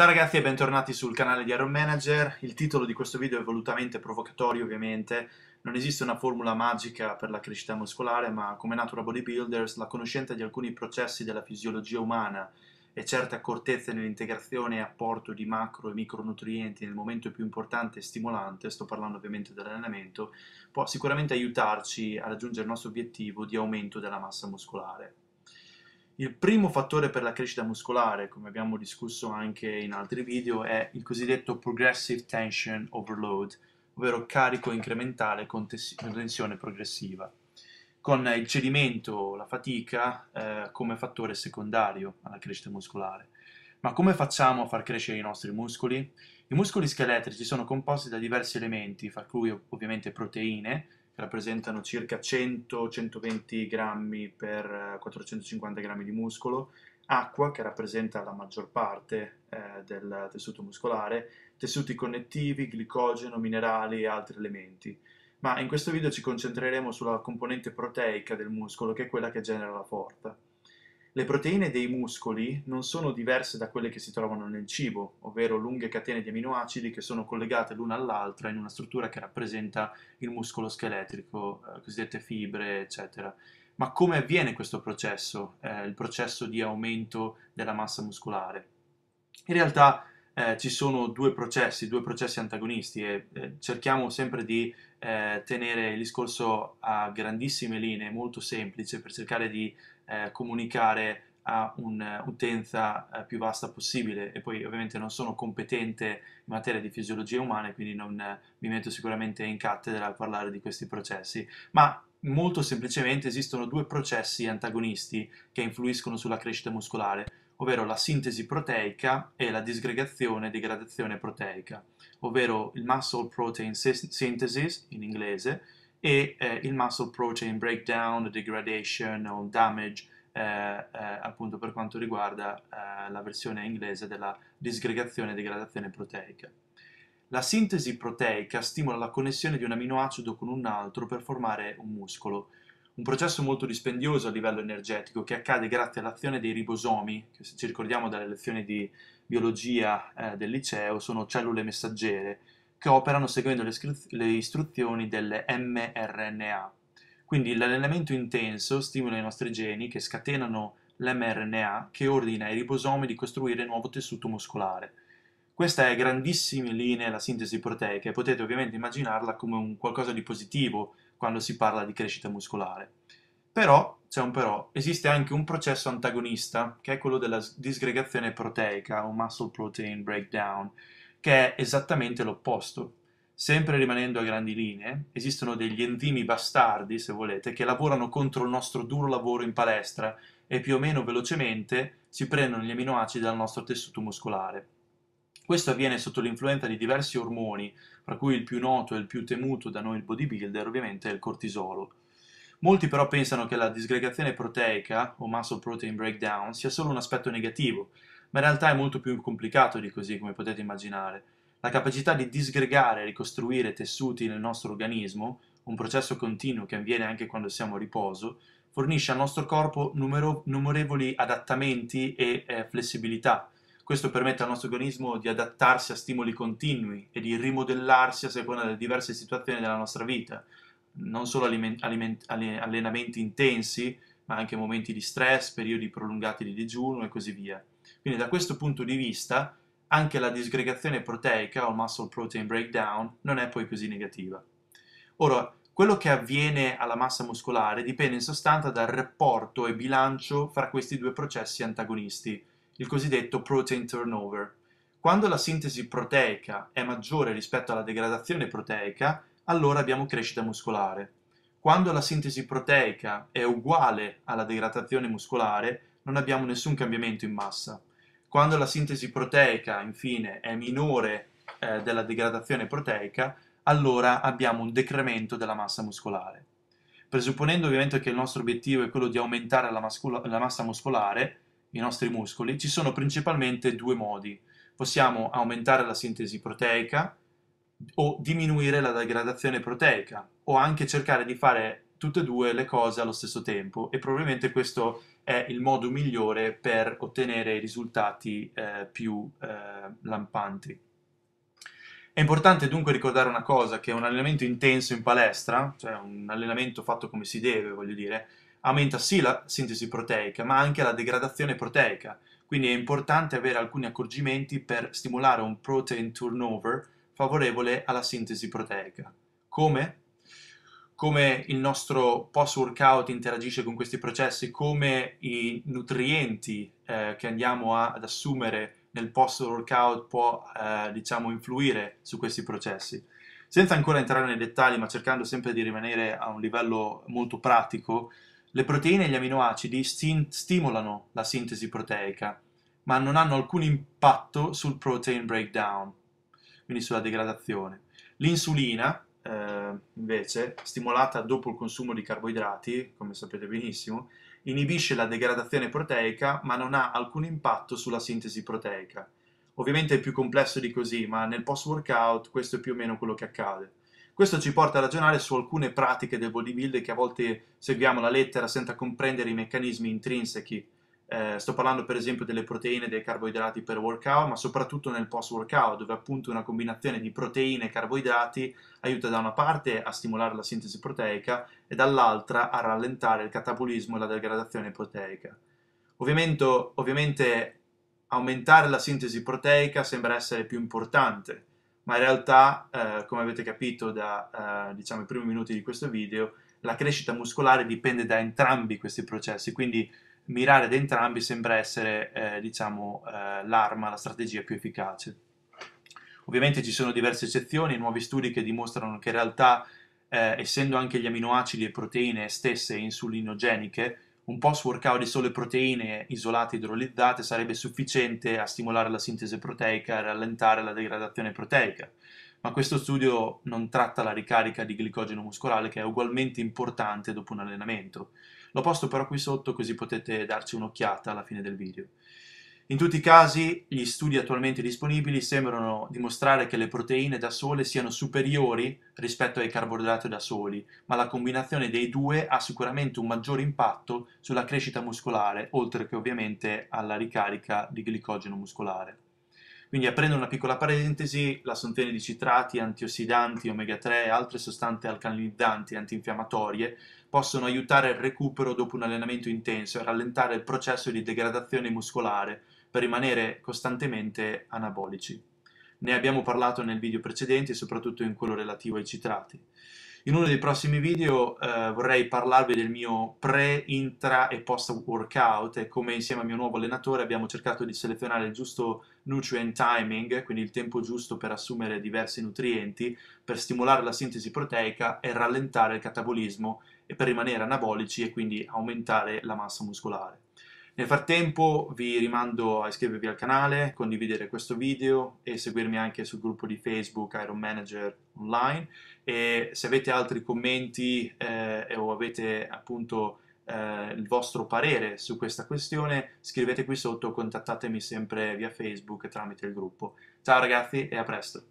Ciao ragazzi e bentornati sul canale di Iron Manager. Il titolo di questo video è volutamente provocatorio ovviamente. Non esiste una formula magica per la crescita muscolare, ma come Natural bodybuilders la conoscenza di alcuni processi della fisiologia umana e certe accortezze nell'integrazione e apporto di macro e micronutrienti nel momento più importante e stimolante, sto parlando ovviamente dell'allenamento, può sicuramente aiutarci a raggiungere il nostro obiettivo di aumento della massa muscolare. Il primo fattore per la crescita muscolare, come abbiamo discusso anche in altri video, è il cosiddetto progressive tension overload, ovvero carico incrementale con, tensione progressiva, con il cedimento, la fatica, eh, come fattore secondario alla crescita muscolare. Ma come facciamo a far crescere i nostri muscoli? I muscoli scheletrici sono composti da diversi elementi, fra cui ovviamente proteine, rappresentano circa 100-120 grammi per 450 eh, grammi di muscolo, acqua che rappresenta la maggior parte eh, del tessuto muscolare, tessuti connettivi, glicogeno, minerali e altri elementi. Ma in questo video ci concentreremo sulla componente proteica del muscolo, che è quella che genera la forza. Le proteine dei muscoli non sono diverse da quelle che si trovano nel cibo, ovvero lunghe catene di aminoacidi che sono collegate l'una all'altra in una struttura che rappresenta il muscolo scheletrico, eh, cosiddette fibre, eccetera. Ma come avviene questo processo, eh, il processo di aumento della massa muscolare? In realtà eh, ci sono due processi, due processi antagonisti e eh, cerchiamo sempre di eh, tenere il discorso a grandissime linee, molto semplice, per cercare di eh, comunicare a un'utenza eh, eh, più vasta possibile e poi ovviamente non sono competente in materia di fisiologia umana quindi non eh, mi metto sicuramente in cattedra a parlare di questi processi ma molto semplicemente esistono due processi antagonisti che influiscono sulla crescita muscolare ovvero la sintesi proteica e la disgregazione e degradazione proteica ovvero il muscle protein synthesis in inglese e eh, il muscle protein breakdown, degradation o damage eh, eh appunto per quanto riguarda eh, la versione inglese della disgregazione e degradazione proteica. La sintesi proteica stimola la connessione di un aminoacido con un altro per formare un muscolo, un processo molto dispendioso a livello energetico che accade grazie all'azione dei ribosomi, che se ci ricordiamo dalle lezioni di biologia eh, del liceo sono cellule messaggere, che operano seguendo le, le istruzioni delle mRNA. Quindi l'allenamento intenso stimola i nostri geni che scatenano l'mRNA che ordina ai ribosomi di costruire nuovo tessuto muscolare. Questa è a grandissime linee la sintesi proteica e potete ovviamente immaginarla come un qualcosa di positivo quando si parla di crescita muscolare. Però, c'è un però, esiste anche un processo antagonista che è quello della disgregazione proteica o muscle protein breakdown che è esattamente l'opposto. Sempre rimanendo a grandi linee, esistono degli enzimi bastardi, se volete, che lavorano contro il nostro duro lavoro in palestra e più o meno velocemente si prendono gli aminoacidi dal nostro tessuto muscolare. Questo avviene sotto l'influenza di diversi ormoni, fra cui il più noto e il più temuto da noi il bodybuilder ovviamente è il cortisolo. Molti però pensano che la disgregazione proteica o muscle protein breakdown sia solo un aspetto negativo, ma in realtà è molto più complicato di così, come potete immaginare. La capacità di disgregare e ricostruire tessuti nel nostro organismo, un processo continuo che avviene anche quando siamo a riposo, fornisce al nostro corpo numero- numerevoli adattamenti e eh, flessibilità. Questo permette al nostro organismo di adattarsi a stimoli continui e di rimodellarsi a seconda delle diverse situazioni della nostra vita, non solo aliment- aliment- allenamenti intensi, ma anche momenti di stress, periodi prolungati di digiuno e così via. Quindi da questo punto di vista anche la disgregazione proteica o muscle protein breakdown non è poi così negativa. Ora, quello che avviene alla massa muscolare dipende in sostanza dal rapporto e bilancio fra questi due processi antagonisti, il cosiddetto protein turnover. Quando la sintesi proteica è maggiore rispetto alla degradazione proteica, allora abbiamo crescita muscolare. Quando la sintesi proteica è uguale alla degradazione muscolare, non abbiamo nessun cambiamento in massa. Quando la sintesi proteica, infine, è minore eh, della degradazione proteica, allora abbiamo un decremento della massa muscolare. Presupponendo ovviamente che il nostro obiettivo è quello di aumentare la, la massa muscolare, i nostri muscoli, ci sono principalmente due modi. Possiamo aumentare la sintesi proteica o diminuire la degradazione proteica o anche cercare di fare tutte e due le cose allo stesso tempo e probabilmente questo è il modo migliore per ottenere risultati eh, più eh, lampanti. È importante dunque ricordare una cosa, che un allenamento intenso in palestra, cioè un allenamento fatto come si deve, voglio dire, aumenta sì la sintesi proteica, ma anche la degradazione proteica. Quindi è importante avere alcuni accorgimenti per stimolare un protein turnover favorevole alla sintesi proteica. Come? come il nostro post-workout interagisce con questi processi, come i nutrienti eh, che andiamo a, ad assumere nel post-workout può, eh, diciamo, influire su questi processi. Senza ancora entrare nei dettagli, ma cercando sempre di rimanere a un livello molto pratico, le proteine e gli aminoacidi sti- stimolano la sintesi proteica, ma non hanno alcun impatto sul protein breakdown, quindi sulla degradazione. L'insulina, eh, invece, stimolata dopo il consumo di carboidrati, come sapete benissimo, inibisce la degradazione proteica ma non ha alcun impatto sulla sintesi proteica. Ovviamente è più complesso di così, ma nel post-workout questo è più o meno quello che accade. Questo ci porta a ragionare su alcune pratiche del bodybuilding che a volte seguiamo la lettera senza comprendere i meccanismi intrinsechi eh, sto parlando per esempio delle proteine e dei carboidrati per workout, ma soprattutto nel post workout, dove appunto una combinazione di proteine e carboidrati aiuta da una parte a stimolare la sintesi proteica e dall'altra a rallentare il catabolismo e la degradazione proteica. Ovviamente, ovviamente aumentare la sintesi proteica sembra essere più importante, ma in realtà, eh, come avete capito dai eh, diciamo, primi minuti di questo video, la crescita muscolare dipende da entrambi questi processi, quindi mirare ad entrambi sembra essere eh, diciamo, eh, l'arma, la strategia più efficace. Ovviamente ci sono diverse eccezioni, nuovi studi che dimostrano che in realtà, eh, essendo anche gli aminoacidi e proteine stesse insulinogeniche, un post workout di sole proteine isolate idrolizzate sarebbe sufficiente a stimolare la sintesi proteica e rallentare la degradazione proteica. Ma questo studio non tratta la ricarica di glicogeno muscolare che è ugualmente importante dopo un allenamento. L'ho posto però qui sotto così potete darci un'occhiata alla fine del video. In tutti i casi, gli studi attualmente disponibili sembrano dimostrare che le proteine da sole siano superiori rispetto ai carboidrati da soli, ma la combinazione dei due ha sicuramente un maggior impatto sulla crescita muscolare, oltre che ovviamente alla ricarica di glicogeno muscolare. Quindi aprendo una piccola parentesi, l'assunzione di citrati, antiossidanti, omega 3 e altre sostanze alcalinizzanti e antinfiammatorie possono aiutare il recupero dopo un allenamento intenso e rallentare il processo di degradazione muscolare per rimanere costantemente anabolici. Ne abbiamo parlato nel video precedente, soprattutto in quello relativo ai citrati. In uno dei prossimi video eh, vorrei parlarvi del mio pre, intra e post workout e come insieme al mio nuovo allenatore abbiamo cercato di selezionare il giusto nutrient timing, quindi il tempo giusto per assumere diversi nutrienti, per stimolare la sintesi proteica e rallentare il catabolismo e per rimanere anabolici e quindi aumentare la massa muscolare. Nel frattempo vi rimando a iscrivervi al canale, condividere questo video e seguirmi anche sul gruppo di Facebook Iron Manager Online e se avete altri commenti eh, o avete appunto eh, il vostro parere su questa questione scrivete qui sotto, o contattatemi sempre via Facebook tramite il gruppo. Ciao ragazzi e a presto!